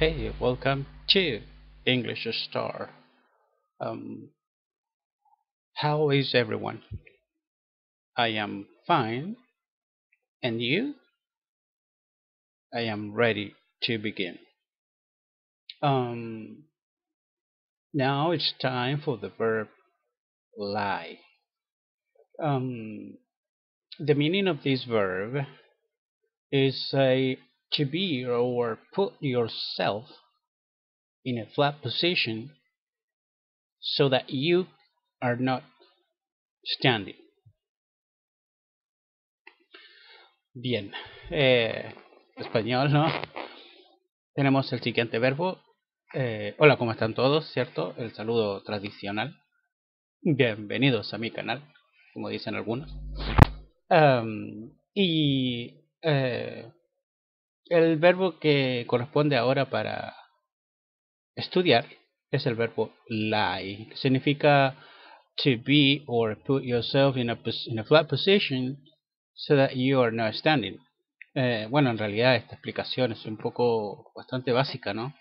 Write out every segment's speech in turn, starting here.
Hey, welcome to English Star. Um, how is everyone? I am fine. And you? I am ready to begin. Um, now it's time for the verb lie. Um, the meaning of this verb is a To be or put yourself in a flat position so that you are not standing. Bien, eh, español, ¿no? Tenemos el siguiente verbo. Eh, hola, ¿cómo están todos? ¿Cierto? El saludo tradicional. Bienvenidos a mi canal, como dicen algunos. y eh, el verbo que corresponde ahora para estudiar es el verbo lie, que significa to be or put yourself in a, flat position so that you are not standing. Eh, bueno, en realidad esta explicación es un poco bastante básica, ¿no?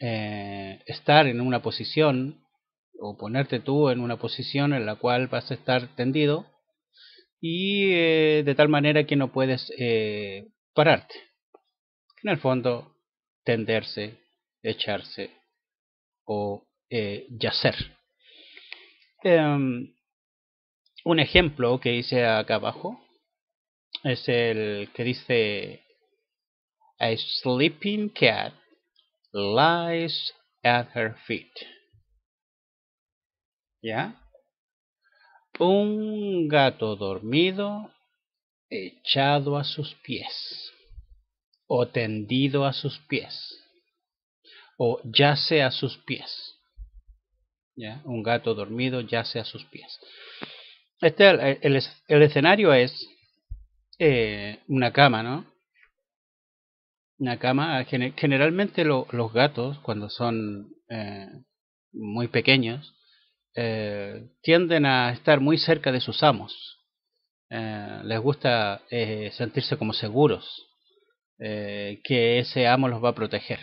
Eh, estar en una posición o ponerte tú en una posición en la cual vas a estar tendido y eh, de tal manera que no puedes pararte en el fondo tenderse, echarse o eh, yacer. Em, un ejemplo que hice acá abajo es el que dice A sleeping cat lies at her feet. ¿Ya? Un gato dormido echado a sus pies o tendido a sus pies, o yace a sus pies. ¿Ya? Un gato dormido yace a sus pies. Este, el, escenario es eh, una cama, ¿no? Una cama. Ah, generalmente los gatos, cuando son eh, muy pequeños, eh, tienden a estar muy cerca de sus amos. les gusta sentirse como seguros eh, que ese amo los va a proteger.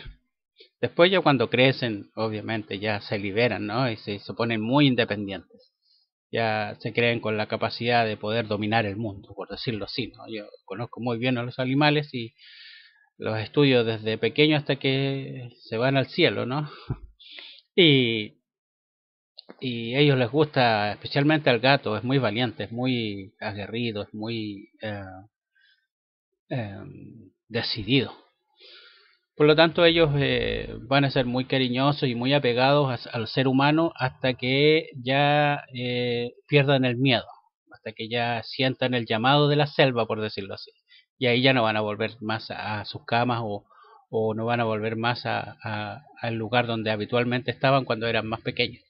Después ya cuando crecen, obviamente, ya se liberan, ¿no? Y se, ponen muy independientes. Ya se creen con la capacidad de poder dominar el mundo, por decirlo así, ¿no? Yo conozco muy bien a los animales y los estudio desde pequeño hasta que se van al cielo, ¿no? Y, y a ellos les gusta, especialmente al gato, es muy valiente, es muy aguerrido, es muy... Eh, Em, decidido. Por lo tanto, ellos eh, van a ser muy cariñosos y muy apegados al ser humano hasta que ya eh, pierdan el miedo, hasta que ya sientan el llamado de la selva, por decirlo así. Y ahí ya no van a volver más a, sus camas o, no van a volver más al lugar donde habitualmente estaban cuando eran más pequeños.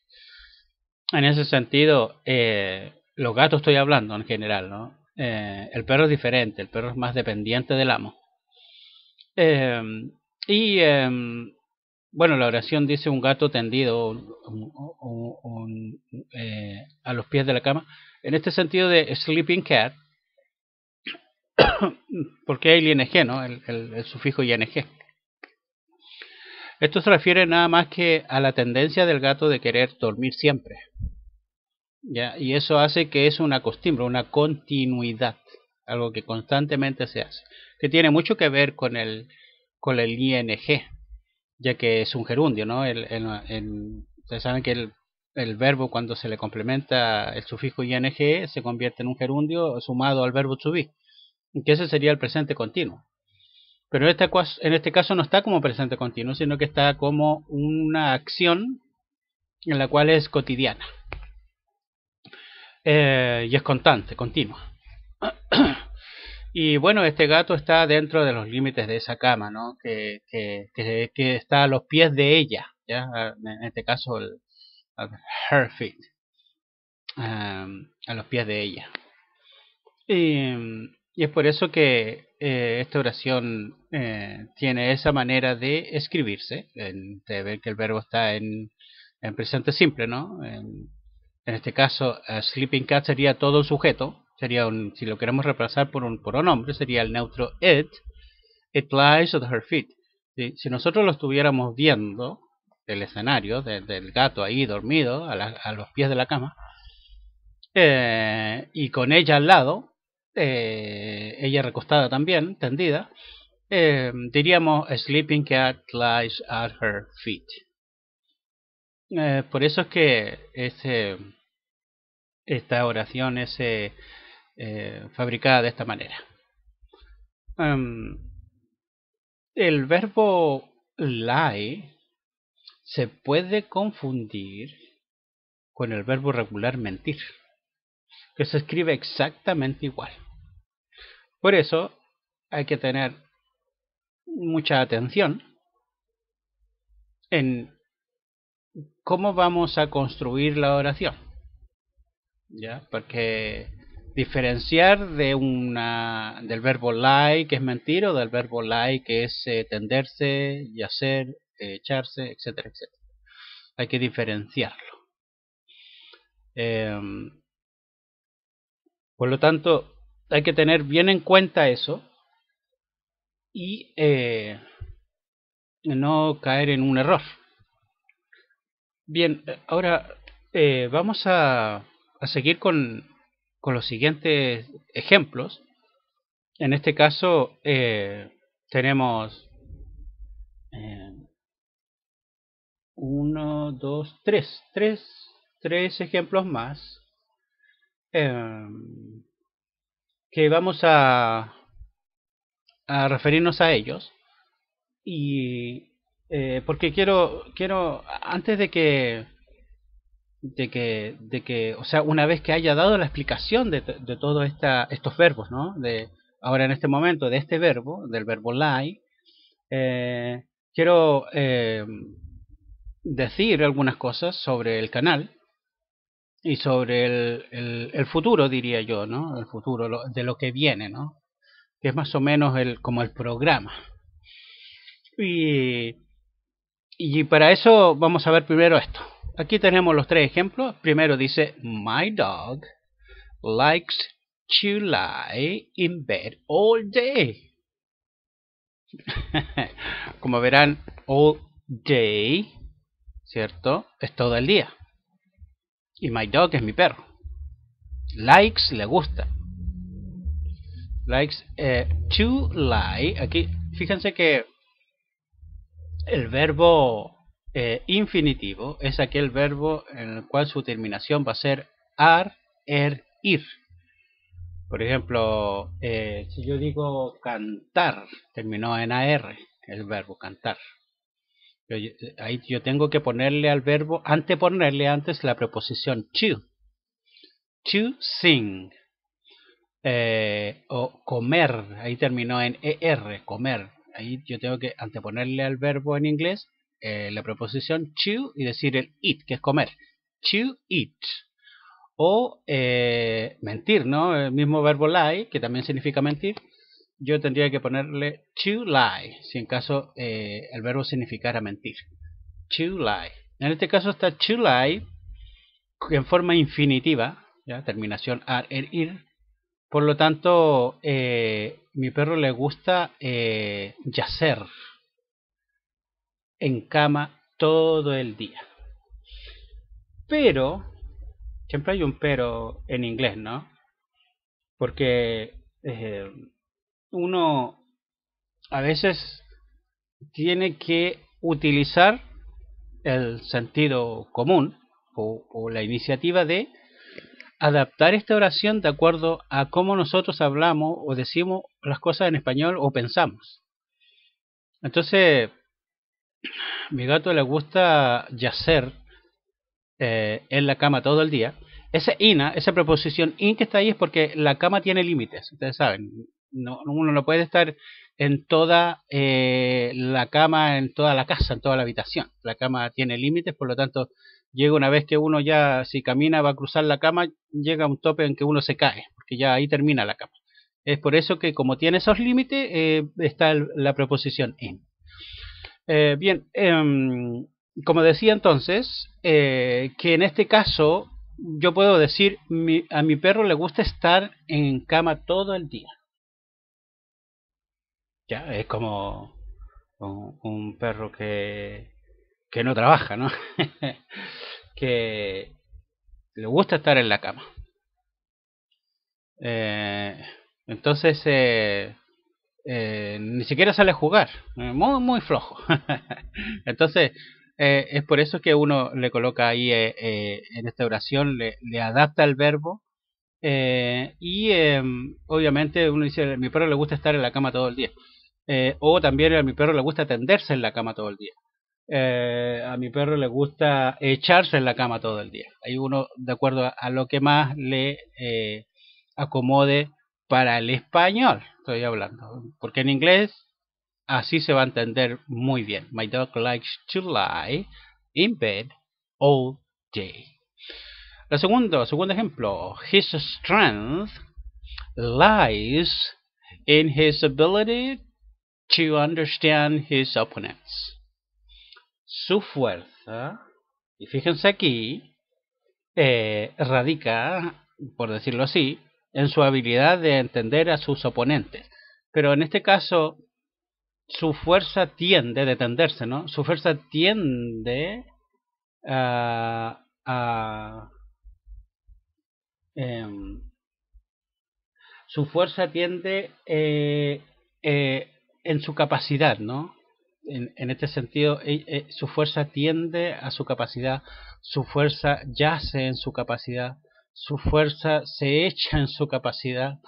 En ese sentido, eh, los gatos estoy hablando en general, ¿no? Eh, el perro es diferente, el perro es más dependiente del amo. Em, y em, bueno, la oración dice un gato tendido eh, a los pies de la cama. En este sentido de sleeping cat, porque hay ING, ¿no? El, el, el sufijo ING. Esto se refiere nada más que a la tendencia del gato de querer dormir siempre y eso hace que es una costumbre, una continuidad, algo que constantemente se hace, que tiene mucho que ver con el, con el ING, ya que es un gerundio, ¿no? El, ustedes saben que el, verbo cuando se le complementa el sufijo ING se convierte en un gerundio sumado al verbo to be, que ese sería el presente continuo. Pero en este caso no está como presente continuo, sino que está como una acción en la cual es cotidiana. Eh, y es constante, continua. y bueno, este gato está dentro de los límites de esa cama, ¿no? Que, está a los pies de ella, ¿ya? En este caso, her feet, em, a los pies de ella. Y, es por eso que eh, esta oración eh, tiene esa manera de escribirse, en, de ver que el verbo está en, presente simple, ¿no? en este caso eh, sleeping cat sería todo sujeto, sería si lo queremos reemplazar por un pronombre, sería el neutro it, it lies at her feet. Si nosotros lo estuviéramos viendo, el escenario del gato ahí dormido a, los pies de la cama, eh, y con ella al lado, eh, ella recostada también, tendida, diríamos sleeping cat lies at her feet. Eh, por eso es que ese, esta oración es eh, fabricada de esta manera. Em, el verbo lie se puede confundir con el verbo regular mentir, que se escribe exactamente igual. Por eso hay que tener mucha atención en cómo vamos a construir la oración. ¿Ya? Porque diferenciar de una del verbo like, que es mentir o del verbo like, que es eh, tenderse, yacer, eh, echarse, etcétera, etcétera. Hay que diferenciarlo. Em, por lo tanto, hay que tener bien en cuenta eso y eh, no caer en un error. Bien, eh, ahora eh, vamos a, a seguir con, con, los siguientes ejemplos. En este caso eh, tenemos uno, dos, tres, tres tres ejemplos más que vamos a, a referirnos a ellos y eh, porque quiero, quiero, antes de que, de que, de que, o sea, una vez que haya dado la explicación de, de todos estos verbos, ¿no? De, ahora en este momento, de este verbo, del verbo lie, eh, quiero eh, decir algunas cosas sobre el canal y sobre el, el, futuro, diría yo, ¿no? El futuro de lo que viene, ¿no? Que es más o menos el, como el programa. Y y para eso vamos a ver primero esto. Aquí tenemos los tres ejemplos. Primero dice, My dog likes to lie in bed all day. Como verán, all day, ¿cierto? Es todo el día. Y my dog es mi perro. Likes le gusta. Likes eh, to lie. Aquí, fíjense que el verbo eh, infinitivo es aquel verbo en el cual su terminación va a ser ar, er, ir. Por ejemplo, eh, si yo digo cantar, terminó en ar, el verbo cantar. ahí yo tengo que ponerle al verbo, anteponerle antes la preposición to. To sing. Eh, o comer, ahí terminó en er, comer ahí yo tengo que anteponerle al verbo en inglés eh, la preposición to y decir el eat, que es comer. To eat. O eh, mentir, ¿no? El mismo verbo lie, que también significa mentir, yo tendría que ponerle to lie, si en caso eh, el verbo significara mentir. To lie. En este caso está to lie en forma infinitiva, ¿ya? terminación ar, er, ir, por lo tanto, eh, mi perro le gusta eh, yacer en cama todo el día. Pero, siempre hay un pero en inglés, ¿no? Porque eh, uno a veces tiene que utilizar el sentido común o la iniciativa de adaptar esta oración de acuerdo a cómo nosotros hablamos o decimos las cosas en español o pensamos. Entonces, mi gato le gusta yacer eh, en la cama todo el día. Esa ina, esa preposición in que está ahí es porque la cama tiene límites, ustedes saben. uno no puede estar en toda eh, la cama, en toda la casa, en toda la habitación. La cama tiene límites, por lo tanto, llega una vez que uno ya, si camina, va a cruzar la cama, llega un tope en que uno se cae, porque ya ahí termina la cama. Es por eso que como tiene esos límites, eh, está la preposición en. Eh, bien, em, como decía entonces, eh, que en este caso yo puedo decir, mi, a mi perro le gusta estar en cama todo el día. Ya, es como un perro que que no trabaja, que le gusta estar en la cama. Eh, entonces, eh, eh, ni siquiera sale a jugar, muy, muy flojo. entonces, es por eso que uno le coloca ahí en esta oración, le, adapta el verbo. y em, obviamente uno dice, a mi perro le gusta estar en la cama todo el día. o también a mi perro le gusta tenderse en la cama todo el día. Eh, a mi perro le gusta echarse en la cama todo el día. Hay uno de acuerdo a, lo que más le eh, acomode para el español, estoy hablando, porque en inglés así se va a entender muy bien. My dog likes to lie in bed all day. el segundo, segundo ejemplo, his strength lies in his ability to understand his opponents su fuerza, y fíjense aquí, eh, radica, por decirlo así, en su habilidad de entender a sus oponentes. Pero en este caso, su fuerza tiende, a detenerse ¿no? Su fuerza tiende ah, a... a em, su fuerza tiende eh, eh, en su capacidad, ¿no? en, este sentido, e, e, su fuerza tiende a su capacidad, su fuerza yace en su capacidad, su fuerza se echa en su capacidad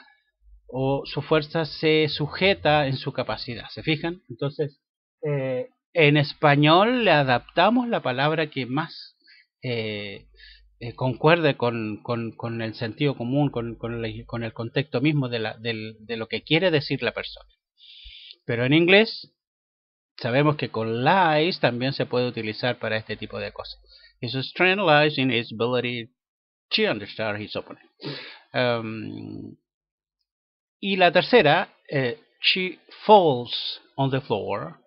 o su fuerza se sujeta en su capacidad. ¿Se fijan? Entonces, eh, en español le adaptamos la palabra que más eh, eh, concuerde con, el sentido común, con, el, contexto mismo de, la, de, lo que quiere decir la persona. Pero en inglés Sabemos que con lies también se puede utilizar para este tipo de cosas. His strength lies in his ability to understand his opponent. Um, y la tercera, eh, she falls on the floor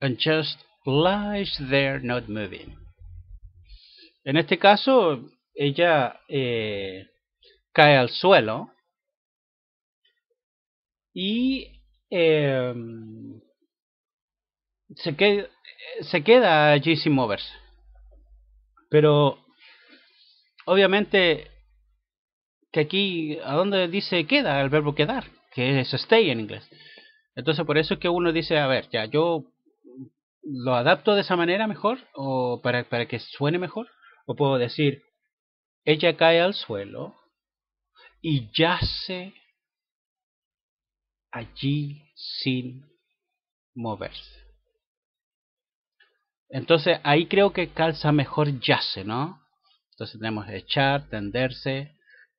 and just lies there not moving. En este caso, ella eh, cae al suelo y em, se, se queda allí sin moverse. Pero obviamente que aquí, ¿a dónde dice queda el verbo quedar? Que es stay en inglés. Entonces por eso es que uno dice, a ver, ya yo lo adapto de esa manera mejor o para, para que suene mejor. O puedo decir, ella cae al suelo y yace allí sin moverse. Entonces ahí creo que calza mejor yace, ¿no? Entonces tenemos echar, tenderse,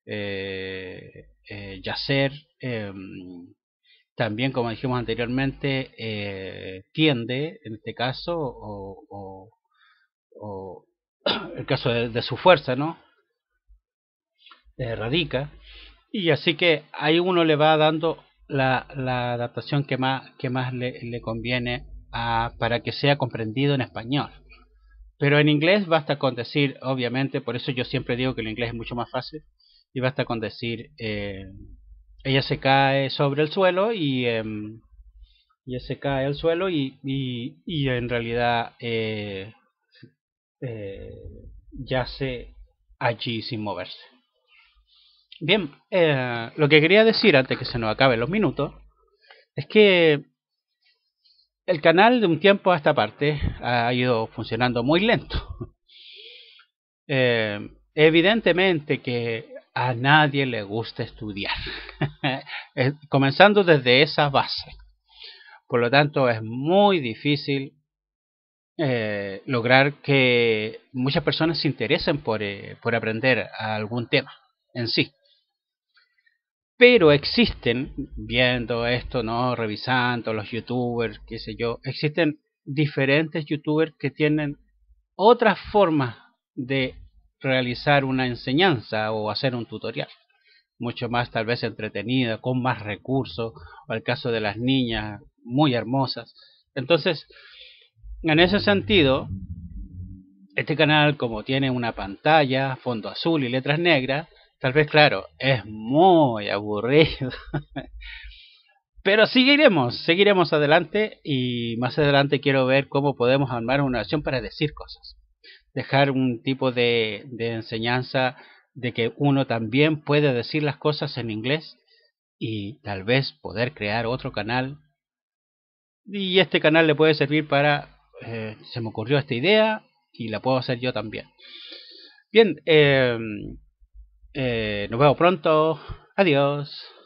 eh, eh, yacer, em, también como dijimos anteriormente, eh, tiende, en este caso, o, o, el caso de, su fuerza, ¿no? radica. Y así que ahí uno le va dando la, adaptación que más, que más le, le conviene Ah, para que sea comprendido en español. Pero en inglés basta con decir, obviamente, por eso yo siempre digo que el inglés es mucho más fácil, y basta con decir, eh, ella se cae sobre el suelo y... Em, se cae al suelo y, en realidad eh, eh, yace allí sin moverse. Bien, lo que quería decir antes que se nos acaben los minutos es que el canal de un tiempo a esta parte ha ido funcionando muy lento. Eh, evidentemente que a nadie le gusta estudiar, eh, comenzando desde esa base. Por lo tanto, es muy difícil eh, lograr que muchas personas se interesen por, por aprender algún tema en sí pero existen, viendo esto, ¿no? Revisando los youtubers, qué sé yo, existen diferentes youtubers que tienen otras formas de realizar una enseñanza o hacer un tutorial mucho más tal vez entretenida, con más recursos, o el caso de las niñas muy hermosas. Entonces, en ese sentido, este canal como tiene una pantalla, fondo azul y letras negras, Tal vez, claro, es muy aburrido. Pero seguiremos, seguiremos adelante y más adelante quiero ver cómo podemos armar una acción para decir cosas. Dejar un tipo de, enseñanza de que uno también puede decir las cosas en inglés y tal vez poder crear otro canal. Y este canal le puede servir para... Eh, se me ocurrió esta idea y la puedo hacer yo también. Bien, em, eh, nos vemos pronto. Adiós.